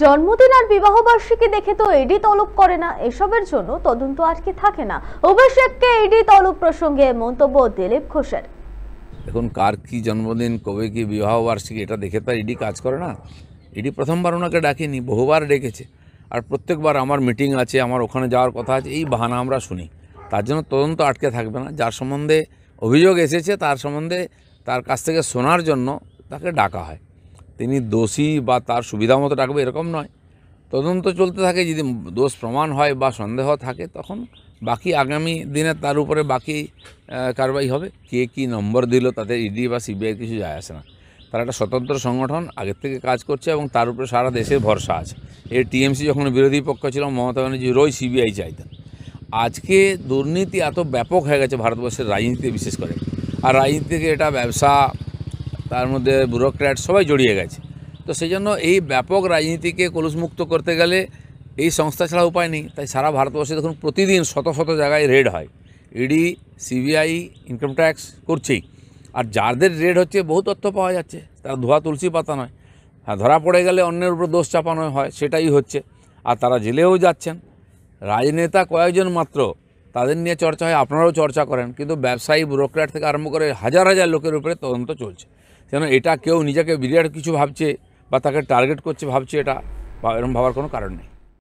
জন্মদিন আর বিবাহবার্ষিকী দেখে তো এডি তলব করে না এসবের জন্য তদন্ত আটকে থাকে না অভিষেককে এডি তলব প্রসঙ্গে মন্তব্য দিলীপ ঘোষের এখন কার কি জন্মদিন কবে কি বিবাহবার্ষিকী এটা দেখে তার ইডি কাজ করে না ইডি প্রথমবার ওনাকে ডাকেনি বহুবার ডেকেছে আর প্রত্যেকবার আমার মিটিং আছে আমার ওখানে যাওয়ার কথা আছে এই বাহানা আমরা শুনি তার জন্য তদন্ত আটকে থাকবে না যার সম্বন্ধে অভিযোগ এসেছে তার সম্বন্ধে তার কাছ থেকে শোনার জন্য তাকে ডাকা হয় তিনি দোষী বা তার সুবিধা মতো ডাকবে এরকম নয় তদন্ত চলতে থাকে যদি দোষ প্রমাণ হয় বা সন্দেহ থাকে তখন বাকি আগামী দিনে তার উপরে বাকি কারবাই হবে কে কি নম্বর দিল তাদের ইডি e বা সিবিআই কিছু যায় আসে না তারা একটা স্বতন্ত্র সংগঠন আগের থেকে কাজ করছে এবং তার উপরে সারা দেশের ভরসা আছে এর টিএমসি যখন বিরোধী পক্ষ ছিল মমতা ব্যানার্জি রোজ সিবিআই চাইতেন আজকে দুর্নীতি এত ব্যাপক হয়ে গেছে ভারতবর্ষের রাজনীতিতে বিশেষ করে আর রাজনীতি থেকে এটা ব্যবসা তার মধ্যে ব্যুরোক্র্যাট সবাই জড়িয়ে গেছে তো সেই জন্য এই ব্যাপক রাজনীতিকে কলুষমুক্ত করতে গেলে এই সংস্থা ছাড়া উপায় নেই তাই সারা ভারতবর্ষে দেখুন প্রতিদিন শত শত জায়গায় রেড হয় ইডি সিবিআই ইনকাম ট্যাক্স করছেই আর যাদের রেড হচ্ছে বহু তথ্য পাওয়া যাচ্ছে তারা ধোয়া তুলসী পাতা নয় হ্যাঁ ধরা পড়ে গেলে অন্যের উপর দোষ চাপানো হয় সেটাই হচ্ছে আর তারা জেলেও যাচ্ছেন রাজনেতা কয়েকজন মাত্র তাদের নিয়ে চর্চা হয় আপনারাও চর্চা করেন কিন্তু ব্যবসায়ী ব্যুরোক্র্যাট থেকে আরম্ভ করে হাজার হাজার লোকের উপরে তদন্ত চলছে যেন এটা কেউ নিজেকে বিরাট কিছু ভাবছে বা তাকে টার্গেট করছে ভাবছে এটা বা এরকম ভাবার কোনো কারণ নেই